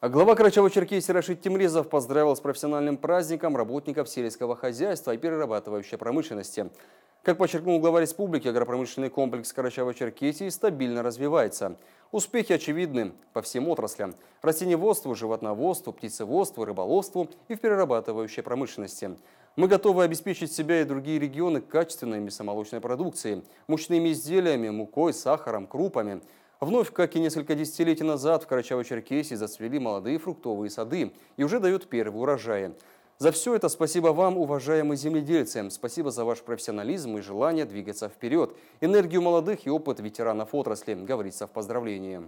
А глава Карачаева-Черкесии Рашид Тимризов поздравил с профессиональным праздником работников сельского хозяйства и перерабатывающей промышленности. Как подчеркнул глава республики, агропромышленный комплекс Карачаева-Черкесии стабильно развивается. Успехи очевидны по всем отраслям – растеневодству, животноводству, птицеводству, рыболовству и в перерабатывающей промышленности. Мы готовы обеспечить себя и другие регионы качественной мясомолочной продукцией, мучными изделиями, мукой, сахаром, крупами – Вновь, как и несколько десятилетий назад, в Карачаево-Черкесии зацвели молодые фруктовые сады и уже дают первые урожаи. За все это спасибо вам, уважаемые земледельцы. Спасибо за ваш профессионализм и желание двигаться вперед. Энергию молодых и опыт ветеранов отрасли говорится в поздравлении.